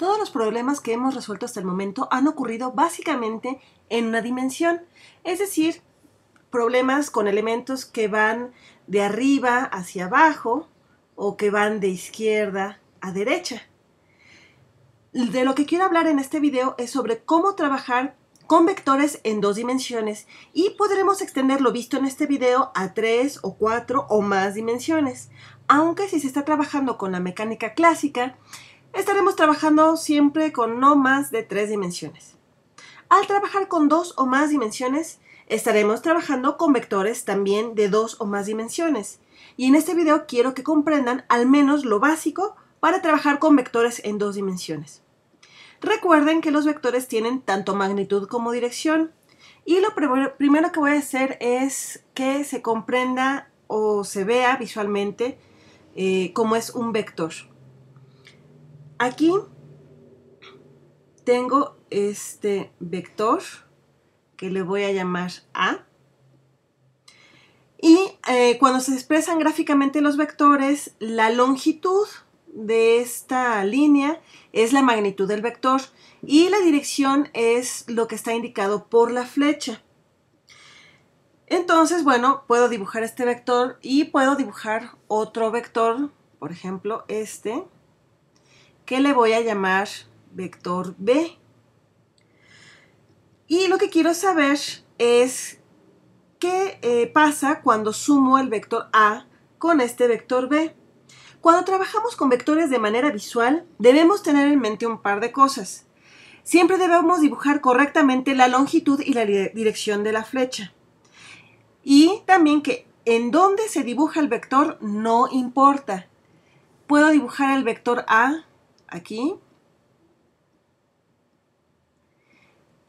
todos los problemas que hemos resuelto hasta el momento han ocurrido básicamente en una dimensión, es decir, problemas con elementos que van de arriba hacia abajo o que van de izquierda a derecha. De lo que quiero hablar en este video es sobre cómo trabajar con vectores en dos dimensiones y podremos extender lo visto en este video a tres o cuatro o más dimensiones, aunque si se está trabajando con la mecánica clásica, Estaremos trabajando siempre con no más de tres dimensiones. Al trabajar con dos o más dimensiones, estaremos trabajando con vectores también de dos o más dimensiones. Y en este video quiero que comprendan al menos lo básico para trabajar con vectores en dos dimensiones. Recuerden que los vectores tienen tanto magnitud como dirección. Y lo primero que voy a hacer es que se comprenda o se vea visualmente eh, cómo es un vector. Aquí tengo este vector que le voy a llamar A. Y eh, cuando se expresan gráficamente los vectores, la longitud de esta línea es la magnitud del vector y la dirección es lo que está indicado por la flecha. Entonces, bueno, puedo dibujar este vector y puedo dibujar otro vector, por ejemplo, este, que le voy a llamar vector B. Y lo que quiero saber es qué eh, pasa cuando sumo el vector A con este vector B. Cuando trabajamos con vectores de manera visual, debemos tener en mente un par de cosas. Siempre debemos dibujar correctamente la longitud y la dirección de la flecha. Y también que en dónde se dibuja el vector no importa. Puedo dibujar el vector A aquí.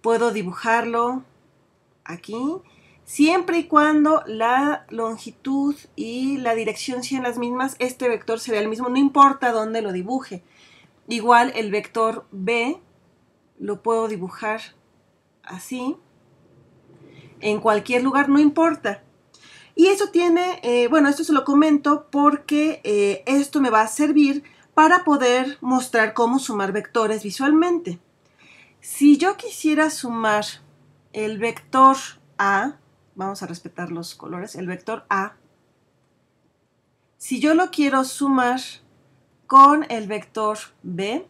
Puedo dibujarlo aquí, siempre y cuando la longitud y la dirección sean las mismas, este vector será el mismo, no importa dónde lo dibuje. Igual el vector B lo puedo dibujar así, en cualquier lugar, no importa. Y eso tiene, eh, bueno, esto se lo comento porque eh, esto me va a servir para poder mostrar cómo sumar vectores visualmente. Si yo quisiera sumar el vector A, vamos a respetar los colores, el vector A, si yo lo quiero sumar con el vector B,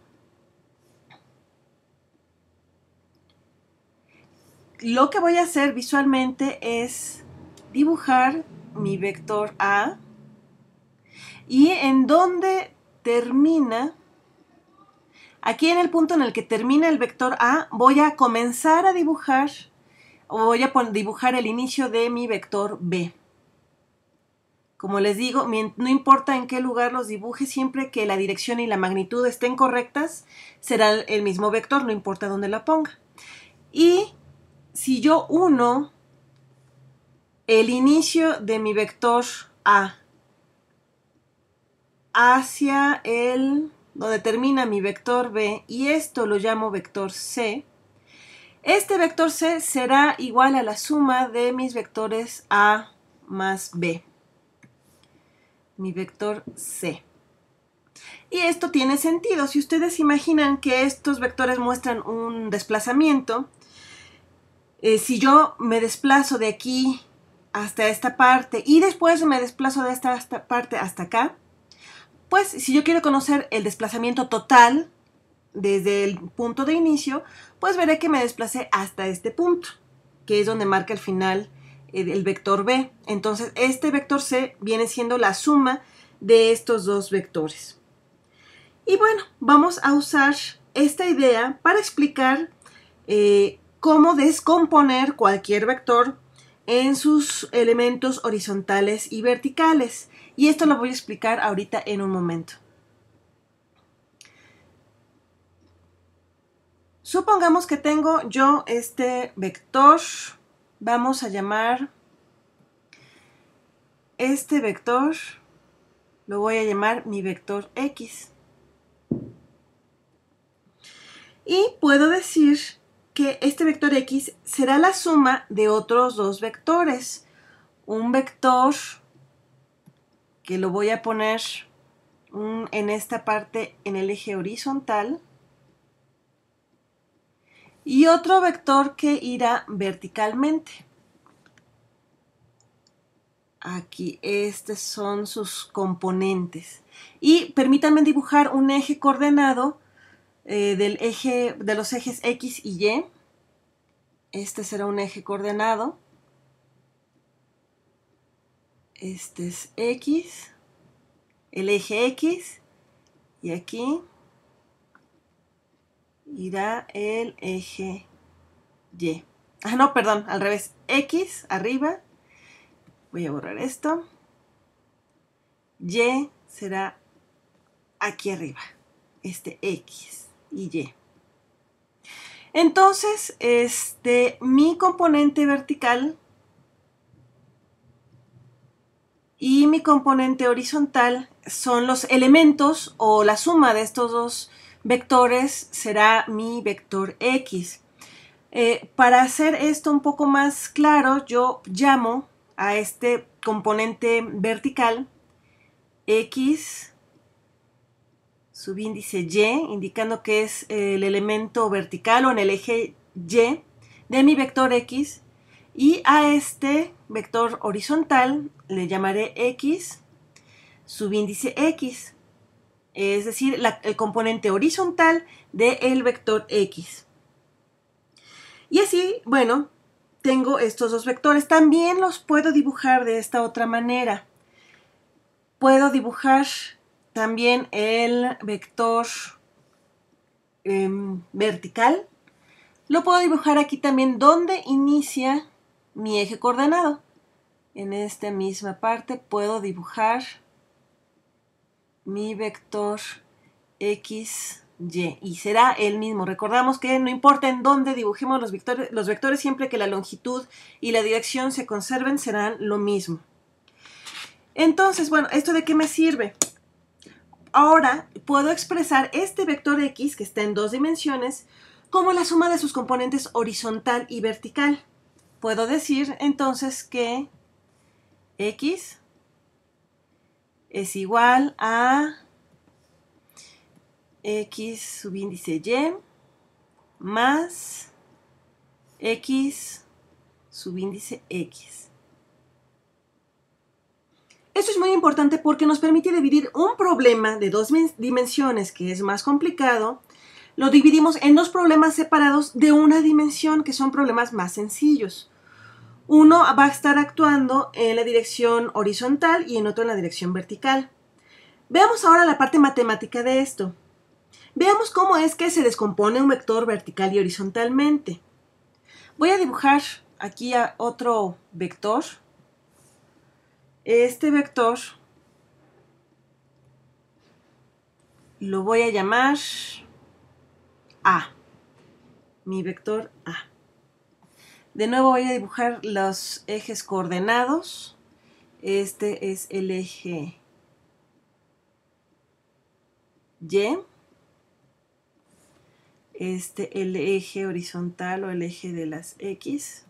lo que voy a hacer visualmente es dibujar mi vector A y en donde termina, aquí en el punto en el que termina el vector A, voy a comenzar a dibujar, o voy a dibujar el inicio de mi vector B. Como les digo, no importa en qué lugar los dibuje, siempre que la dirección y la magnitud estén correctas, será el mismo vector, no importa dónde la ponga. Y si yo uno el inicio de mi vector A hacia el donde termina mi vector B y esto lo llamo vector C. Este vector C será igual a la suma de mis vectores A más B. Mi vector C. Y esto tiene sentido. Si ustedes imaginan que estos vectores muestran un desplazamiento, eh, si yo me desplazo de aquí hasta esta parte y después me desplazo de esta parte hasta acá, pues si yo quiero conocer el desplazamiento total desde el punto de inicio, pues veré que me desplacé hasta este punto, que es donde marca el final eh, el vector B. Entonces, este vector C viene siendo la suma de estos dos vectores. Y bueno, vamos a usar esta idea para explicar eh, cómo descomponer cualquier vector en sus elementos horizontales y verticales. Y esto lo voy a explicar ahorita en un momento. Supongamos que tengo yo este vector, vamos a llamar este vector, lo voy a llamar mi vector X. Y puedo decir que este vector X será la suma de otros dos vectores. Un vector que lo voy a poner mm, en esta parte en el eje horizontal y otro vector que irá verticalmente. Aquí, estos son sus componentes. Y permítanme dibujar un eje coordenado eh, del eje, de los ejes X y Y. Este será un eje coordenado este es X, el eje X, y aquí irá el eje Y. Ah, no, perdón, al revés, X arriba, voy a borrar esto, Y será aquí arriba, este X y Y. Entonces, este, mi componente vertical y mi componente horizontal son los elementos o la suma de estos dos vectores será mi vector x. Eh, para hacer esto un poco más claro, yo llamo a este componente vertical x subíndice y, indicando que es el elemento vertical o en el eje y de mi vector x y a este vector horizontal le llamaré x subíndice x, es decir, el componente horizontal del vector x. Y así, bueno, tengo estos dos vectores. También los puedo dibujar de esta otra manera. Puedo dibujar también el vector em, vertical. Lo puedo dibujar aquí también donde inicia mi eje coordenado. En esta misma parte puedo dibujar mi vector x, y. Y será el mismo. Recordamos que no importa en dónde dibujemos los, vectores, los vectores, siempre que la longitud y la dirección se conserven, serán lo mismo. Entonces, bueno, ¿esto de qué me sirve? Ahora puedo expresar este vector x, que está en dos dimensiones, como la suma de sus componentes horizontal y vertical puedo decir entonces que x es igual a x subíndice y más x subíndice x. Esto es muy importante porque nos permite dividir un problema de dos dimensiones que es más complicado, lo dividimos en dos problemas separados de una dimensión que son problemas más sencillos. Uno va a estar actuando en la dirección horizontal y en otro en la dirección vertical. Veamos ahora la parte matemática de esto. Veamos cómo es que se descompone un vector vertical y horizontalmente. Voy a dibujar aquí otro vector. Este vector lo voy a llamar A. Mi vector A. De nuevo voy a dibujar los ejes coordenados. Este es el eje Y. Este el eje horizontal o el eje de las X.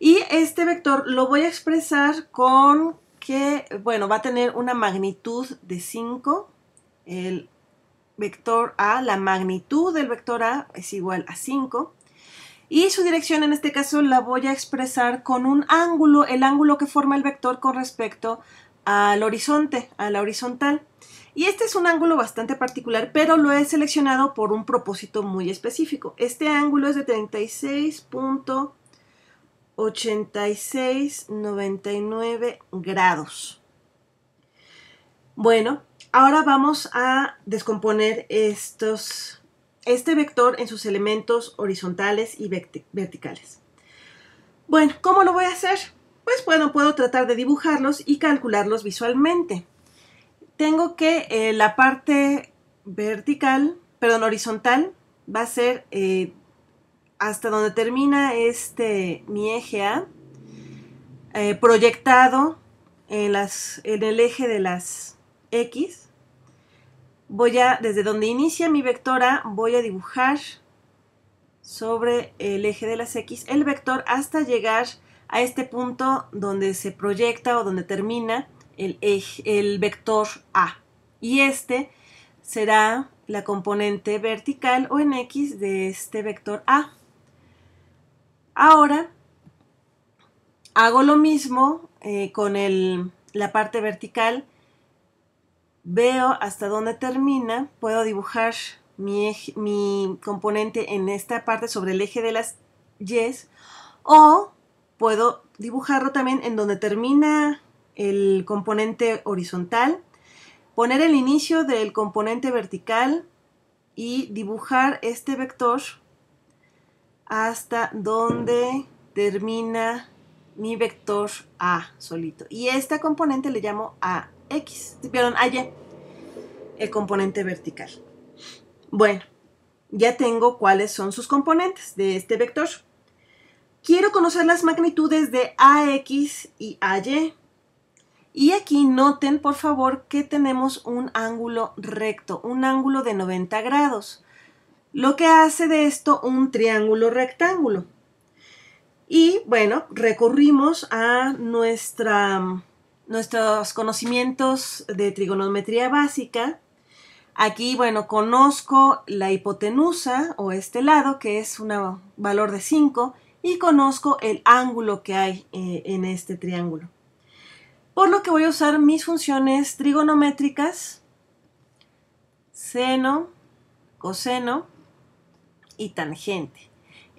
Y este vector lo voy a expresar con que, bueno, va a tener una magnitud de 5. El vector A, la magnitud del vector A es igual a 5. Y su dirección en este caso la voy a expresar con un ángulo, el ángulo que forma el vector con respecto al horizonte, a la horizontal. Y este es un ángulo bastante particular, pero lo he seleccionado por un propósito muy específico. Este ángulo es de 36.8699 grados. Bueno, ahora vamos a descomponer estos este vector en sus elementos horizontales y verticales. Bueno, ¿cómo lo voy a hacer? Pues bueno, puedo tratar de dibujarlos y calcularlos visualmente. Tengo que eh, la parte vertical, perdón, horizontal, va a ser eh, hasta donde termina este mi eje A, eh, proyectado en, las, en el eje de las X, voy a, desde donde inicia mi vector a, voy a dibujar sobre el eje de las X el vector hasta llegar a este punto donde se proyecta o donde termina el, vector A. Y este será la componente vertical o en X de este vector A. Ahora hago lo mismo eh, con la parte vertical veo hasta dónde termina, puedo dibujar mi, mi componente en esta parte sobre el eje de las y's, o puedo dibujarlo también en donde termina el componente horizontal, poner el inicio del componente vertical y dibujar este vector hasta donde termina mi vector A solito. Y esta componente le llamo A X, vieron Ay, ah, el componente vertical. Bueno, ya tengo cuáles son sus componentes de este vector. Quiero conocer las magnitudes de AX y AY. Y aquí noten, por favor, que tenemos un ángulo recto, un ángulo de 90 grados, lo que hace de esto un triángulo rectángulo. Y bueno, recurrimos a nuestra nuestros conocimientos de trigonometría básica. Aquí, bueno, conozco la hipotenusa o este lado, que es un valor de 5, y conozco el ángulo que hay eh, en este triángulo. Por lo que voy a usar mis funciones trigonométricas, seno, coseno y tangente.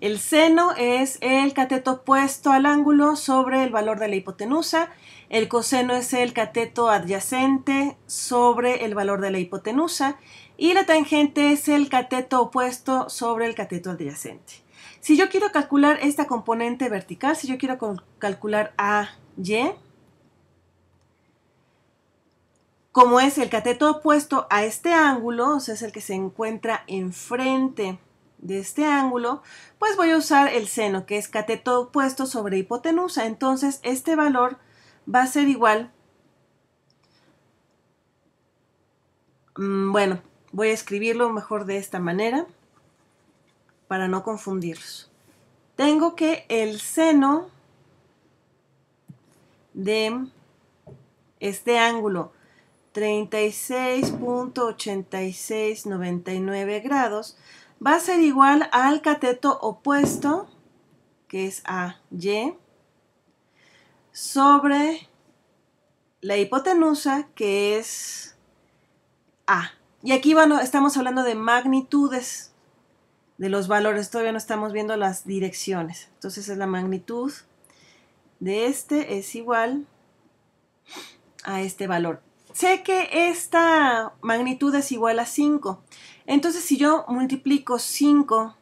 El seno es el cateto opuesto al ángulo sobre el valor de la hipotenusa. El coseno es el cateto adyacente sobre el valor de la hipotenusa. Y la tangente es el cateto opuesto sobre el cateto adyacente. Si yo quiero calcular esta componente vertical, si yo quiero calcular AY, como es el cateto opuesto a este ángulo, o sea, es el que se encuentra enfrente de este ángulo, pues voy a usar el seno, que es cateto opuesto sobre hipotenusa. Entonces, este valor va a ser igual... Mm, bueno, voy a escribirlo mejor de esta manera para no confundirlos. Tengo que el seno de este ángulo 36.8699 grados va a ser igual al cateto opuesto, que es AY, sobre la hipotenusa, que es A. Y aquí bueno, estamos hablando de magnitudes de los valores, todavía no estamos viendo las direcciones. Entonces es la magnitud de este es igual a este valor sé que esta magnitud es igual a 5. Entonces, si yo multiplico 5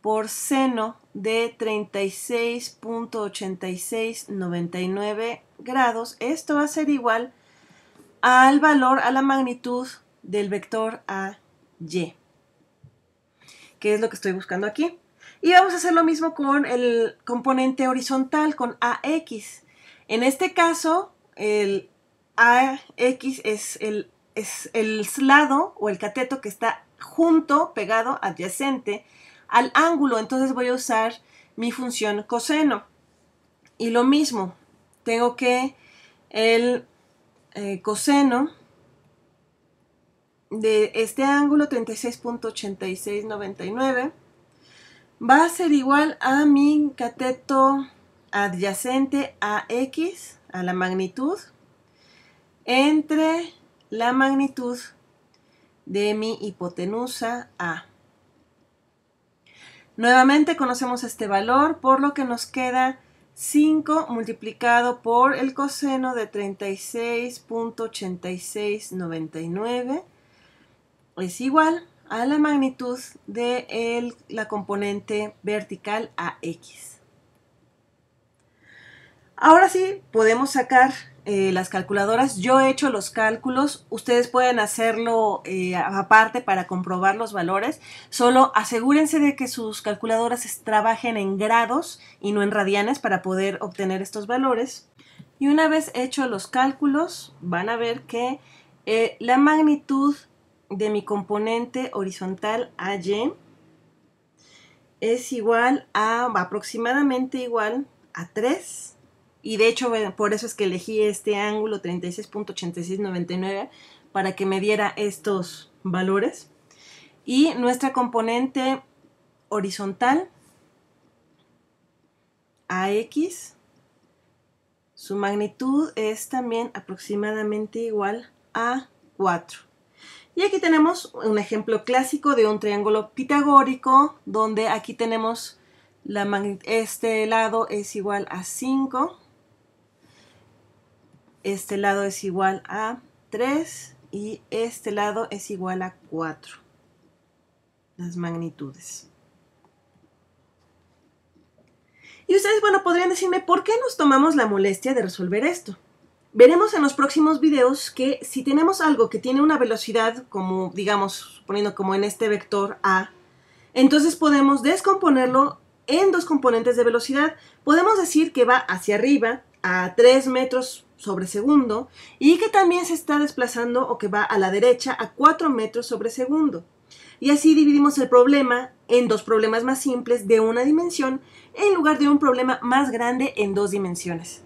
por seno de 36.8699 grados, esto va a ser igual al valor, a la magnitud del vector AY, que es lo que estoy buscando aquí. Y vamos a hacer lo mismo con el componente horizontal, con AX. En este caso, el AX es el, es el lado o el cateto que está junto, pegado, adyacente al ángulo. Entonces voy a usar mi función coseno. Y lo mismo, tengo que el eh, coseno de este ángulo 36.8699 va a ser igual a mi cateto adyacente a x, a la magnitud, entre la magnitud de mi hipotenusa A. Nuevamente conocemos este valor, por lo que nos queda 5 multiplicado por el coseno de 36.8699 es igual a la magnitud de la componente vertical AX. Ahora sí, podemos sacar eh, las calculadoras. Yo he hecho los cálculos, ustedes pueden hacerlo eh, aparte para comprobar los valores. Solo asegúrense de que sus calculadoras trabajen en grados y no en radianes para poder obtener estos valores. Y una vez hecho los cálculos, van a ver que eh, la magnitud de mi componente horizontal AY es igual a aproximadamente igual a 3 y de hecho, por eso es que elegí este ángulo 36.8699 para que me diera estos valores. Y nuestra componente horizontal AX, su magnitud es también aproximadamente igual a 4. Y aquí tenemos un ejemplo clásico de un triángulo pitagórico, donde aquí tenemos la este lado es igual a 5, este lado es igual a 3 y este lado es igual a 4. Las magnitudes. Y ustedes, bueno, podrían decirme, ¿por qué nos tomamos la molestia de resolver esto? Veremos en los próximos videos que si tenemos algo que tiene una velocidad, como digamos, poniendo como en este vector A, entonces podemos descomponerlo en dos componentes de velocidad. Podemos decir que va hacia arriba a 3 metros sobre segundo y que también se está desplazando o que va a la derecha a 4 metros sobre segundo. Y así dividimos el problema en dos problemas más simples de una dimensión en lugar de un problema más grande en dos dimensiones.